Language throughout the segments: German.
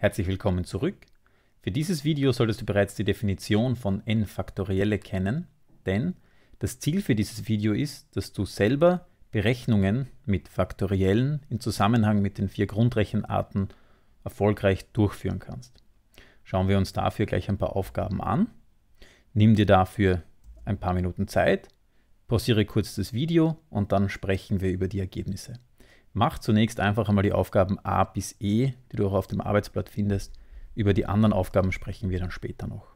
Herzlich willkommen zurück. Für dieses Video solltest du bereits die Definition von n Faktorielle kennen, denn das Ziel für dieses Video ist, dass du selber Berechnungen mit Faktoriellen in Zusammenhang mit den vier Grundrechenarten erfolgreich durchführen kannst. Schauen wir uns dafür gleich ein paar Aufgaben an. Nimm dir dafür ein paar Minuten Zeit, pausiere kurz das Video und dann sprechen wir über die Ergebnisse. Mach zunächst einfach einmal die Aufgaben A bis E, die du auch auf dem Arbeitsblatt findest. Über die anderen Aufgaben sprechen wir dann später noch.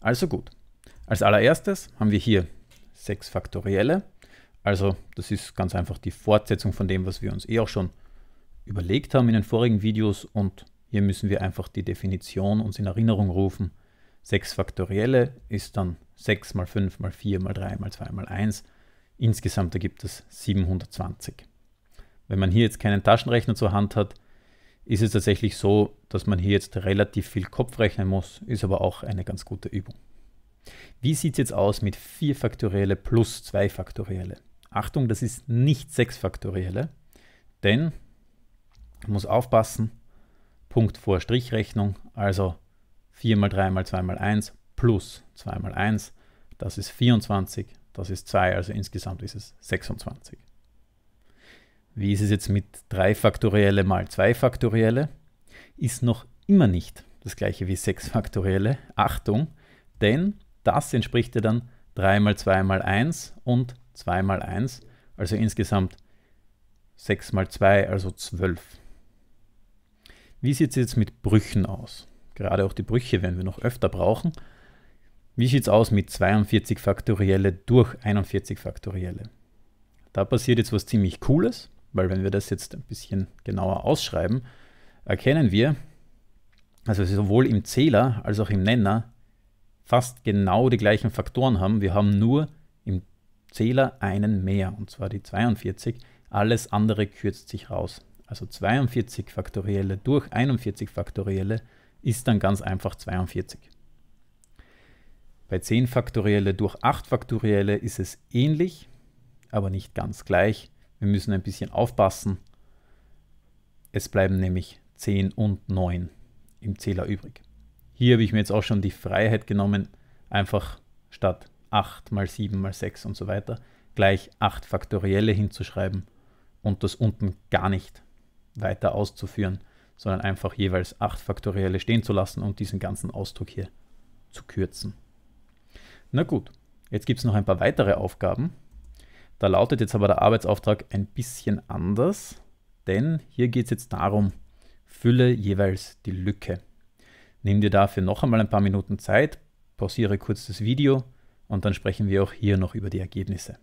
Also gut. Als allererstes haben wir hier 6 Faktorielle. Also das ist ganz einfach die Fortsetzung von dem, was wir uns eh auch schon überlegt haben in den vorigen Videos. Und hier müssen wir einfach die Definition uns in Erinnerung rufen. 6 Faktorielle ist dann 6 mal 5 mal 4 mal 3 mal 2 mal 1 Insgesamt ergibt es 720. Wenn man hier jetzt keinen Taschenrechner zur Hand hat, ist es tatsächlich so, dass man hier jetzt relativ viel Kopf rechnen muss, ist aber auch eine ganz gute Übung. Wie sieht es jetzt aus mit 4 Faktorielle plus 2 Faktorielle? Achtung, das ist nicht 6 Faktorielle, denn man muss aufpassen, Punkt vor Strichrechnung, also 4 mal 3 mal 2 mal 1 plus 2 mal 1, das ist 24 das ist 2, also insgesamt ist es 26. Wie ist es jetzt mit 3 Faktorielle mal 2 Faktorielle? Ist noch immer nicht das gleiche wie 6 Faktorielle. Achtung, denn das entspricht ja dann 3 mal 2 mal 1 und 2 mal 1, also insgesamt 6 mal 2, also 12. Wie sieht es jetzt mit Brüchen aus? Gerade auch die Brüche werden wir noch öfter brauchen. Wie sieht es aus mit 42 Faktorielle durch 41 Faktorielle? Da passiert jetzt was ziemlich Cooles, weil wenn wir das jetzt ein bisschen genauer ausschreiben, erkennen wir, dass wir sowohl im Zähler als auch im Nenner fast genau die gleichen Faktoren haben. Wir haben nur im Zähler einen mehr, und zwar die 42. Alles andere kürzt sich raus. Also 42 Faktorielle durch 41 Faktorielle ist dann ganz einfach 42. Bei 10 Faktorielle durch 8 Faktorielle ist es ähnlich, aber nicht ganz gleich. Wir müssen ein bisschen aufpassen. Es bleiben nämlich 10 und 9 im Zähler übrig. Hier habe ich mir jetzt auch schon die Freiheit genommen, einfach statt 8 mal 7 mal 6 und so weiter gleich 8 Faktorielle hinzuschreiben und das unten gar nicht weiter auszuführen, sondern einfach jeweils 8 Faktorielle stehen zu lassen und diesen ganzen Ausdruck hier zu kürzen. Na gut, jetzt gibt es noch ein paar weitere Aufgaben. Da lautet jetzt aber der Arbeitsauftrag ein bisschen anders, denn hier geht es jetzt darum, fülle jeweils die Lücke. Nimm dir dafür noch einmal ein paar Minuten Zeit, pausiere kurz das Video und dann sprechen wir auch hier noch über die Ergebnisse.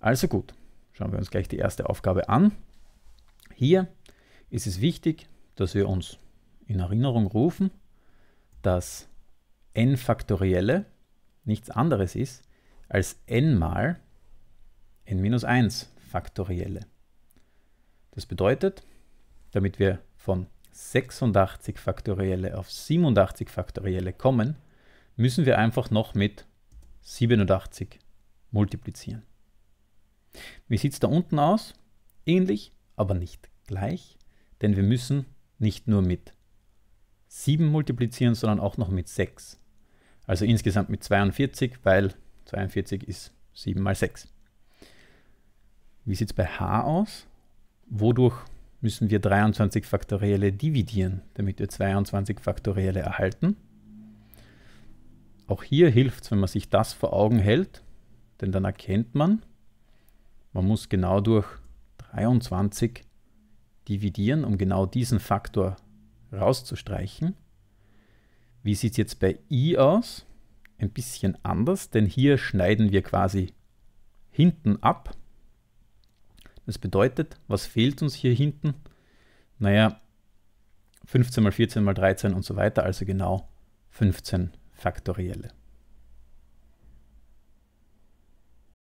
Also gut, schauen wir uns gleich die erste Aufgabe an. Hier ist es wichtig, dass wir uns in Erinnerung rufen, dass n faktorielle nichts anderes ist als n mal n minus 1 faktorielle. Das bedeutet, damit wir von 86 Faktorielle auf 87 Faktorielle kommen, müssen wir einfach noch mit 87 multiplizieren. Wie sieht es da unten aus? Ähnlich, aber nicht gleich, denn wir müssen nicht nur mit 7 multiplizieren, sondern auch noch mit 6. Also insgesamt mit 42, weil 42 ist 7 mal 6. Wie sieht es bei h aus? Wodurch müssen wir 23 Faktorielle dividieren, damit wir 22 Faktorielle erhalten? Auch hier hilft es, wenn man sich das vor Augen hält, denn dann erkennt man, man muss genau durch 23 dividieren, um genau diesen Faktor rauszustreichen. Wie sieht es jetzt bei i aus? Ein bisschen anders, denn hier schneiden wir quasi hinten ab. Das bedeutet, was fehlt uns hier hinten? Naja, 15 mal 14 mal 13 und so weiter, also genau 15 Faktorielle.